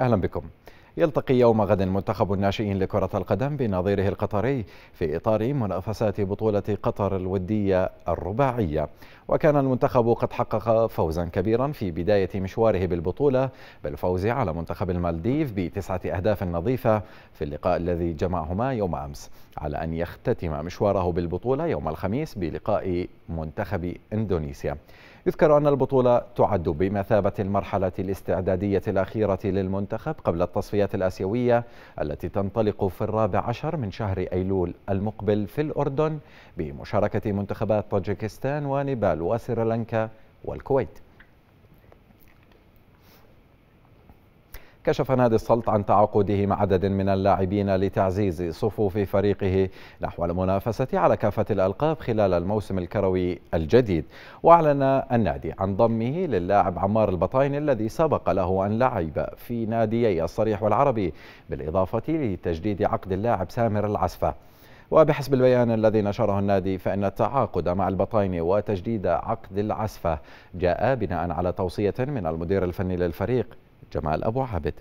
أهلا بكم يلتقي يوم غد منتخب الناشئين لكرة القدم بنظيره القطري في إطار منافسات بطولة قطر الودية الرباعية وكان المنتخب قد حقق فوزا كبيرا في بداية مشواره بالبطولة بالفوز على منتخب المالديف بتسعة أهداف نظيفة في اللقاء الذي جمعهما يوم أمس على أن يختتم مشواره بالبطولة يوم الخميس بلقاء منتخب إندونيسيا يذكر أن البطولة تعد بمثابة المرحلة الاستعدادية الأخيرة للمنتخب قبل التصفيات الآسيوية التي تنطلق في الرابع عشر من شهر أيلول المقبل في الأردن بمشاركة منتخبات طاجكستان ونيبال وسريلانكا والكويت كشف نادي السلط عن تعاقده مع عدد من اللاعبين لتعزيز صفوف فريقه نحو المنافسة على كافة الألقاب خلال الموسم الكروي الجديد وأعلن النادي عن ضمه للاعب عمار البطاين الذي سبق له أن لعب في ناديي الصريح والعربي بالإضافة لتجديد عقد اللاعب سامر العسفة وبحسب البيان الذي نشره النادي فإن التعاقد مع البطاين وتجديد عقد العسفة جاء بناء على توصية من المدير الفني للفريق جمال أبو عابد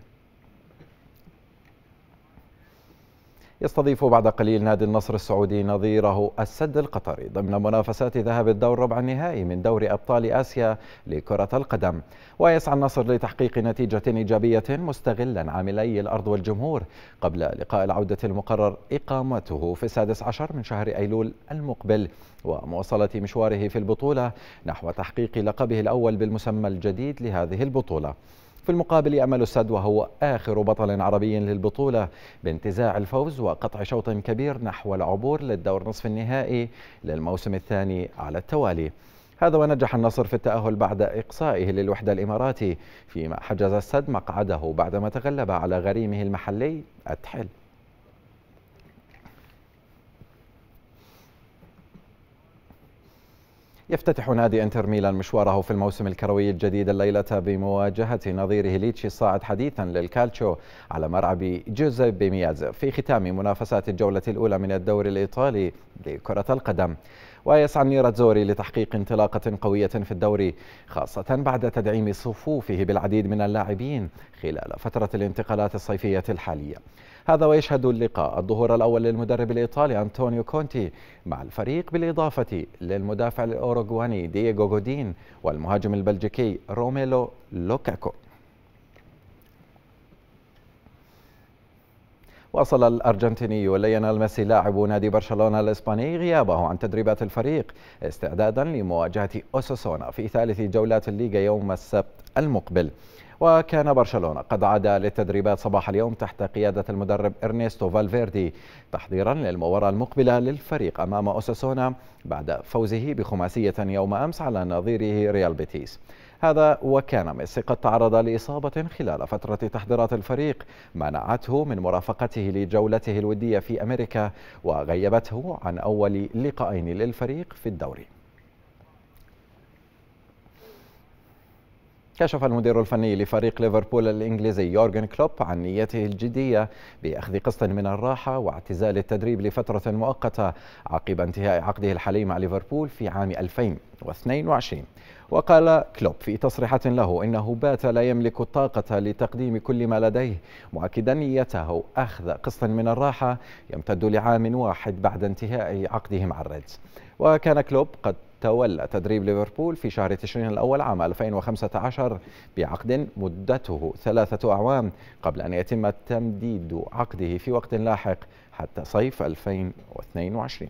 يستضيف بعد قليل نادي النصر السعودي نظيره السد القطري ضمن منافسات ذهاب الدور ربع النهائي من دور أبطال آسيا لكرة القدم ويسعى النصر لتحقيق نتيجة إيجابية مستغلا عاملي الأرض والجمهور قبل لقاء العودة المقرر إقامته في السادس عشر من شهر أيلول المقبل ومواصلة مشواره في البطولة نحو تحقيق لقبه الأول بالمسمى الجديد لهذه البطولة في المقابل يأمل السد وهو آخر بطل عربي للبطولة بانتزاع الفوز وقطع شوط كبير نحو العبور للدور نصف النهائي للموسم الثاني على التوالي هذا ونجح النصر في التأهل بعد إقصائه للوحدة الإماراتي فيما حجز السد مقعده بعدما تغلب على غريمه المحلي التحل يفتتح نادي انتر ميلان مشواره في الموسم الكروي الجديد الليلة بمواجهة نظيره ليتشي الصاعد حديثا للكالتشو على ملعب جوزيب ميازا في ختام منافسات الجولة الأولى من الدوري الإيطالي لكرة القدم ويسعى النير الزوري لتحقيق انطلاقة قوية في الدوري خاصة بعد تدعيم صفوفه بالعديد من اللاعبين خلال فترة الانتقالات الصيفية الحالية هذا ويشهد اللقاء الظهور الأول للمدرب الإيطالي أنطونيو كونتي مع الفريق بالإضافة للمدافع الأوروغواني دييغو غودين والمهاجم البلجيكي روميلو لوكاكو واصل الأرجنتيني ليونيل ميسي لاعب نادي برشلونة الإسباني غيابه عن تدريبات الفريق استعدادا لمواجهة أوساسونا في ثالث جولات الليغا يوم السبت المقبل وكان برشلونة قد عاد للتدريبات صباح اليوم تحت قيادة المدرب إرنيستو فالفيردي تحضيرا للمباراة المقبلة للفريق أمام أوساسونا بعد فوزه بخماسية يوم أمس على نظيره ريال بيتيس هذا وكان ميسي قد تعرض لإصابة خلال فترة تحضيرات الفريق منعته من مرافقته لجولته الودية في أمريكا وغيبته عن أول لقاءين للفريق في الدوري كشف المدير الفني لفريق ليفربول الإنجليزي يورجن كلوب عن نيته الجدية بأخذ قسط من الراحة واعتزال التدريب لفترة مؤقتة عقب انتهاء عقده الحالي مع ليفربول في عام 2022 وقال كلوب في تصريحة له إنه بات لا يملك الطاقة لتقديم كل ما لديه مؤكدا نيته أخذ قسط من الراحة يمتد لعام واحد بعد انتهاء عقده مع الريدز وكان كلوب قد تولى تدريب ليفربول في شهر تشرين الأول عام 2015 بعقد مدته ثلاثة أعوام قبل أن يتم تمديد عقده في وقت لاحق حتى صيف 2022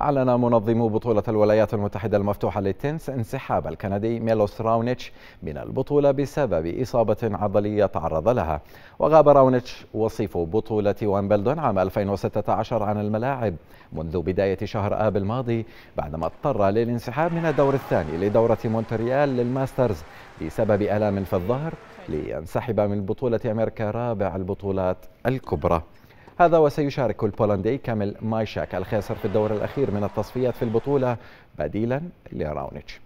أعلن منظم بطولة الولايات المتحدة المفتوحة للتنس انسحاب الكندي ميلوس راونيتش من البطولة بسبب إصابة عضلية تعرض لها وغاب راونيتش وصيف بطولة ويمبلدون عام 2016 عن الملاعب منذ بداية شهر آب الماضي بعدما اضطر للانسحاب من الدور الثاني لدورة مونتريال للماسترز بسبب ألام في الظهر لينسحب من بطولة أمريكا رابع البطولات الكبرى هذا وسيشارك البولندي كامل مايشاك الخاسر في الدور الأخير من التصفيات في البطولة بديلا لراونيتش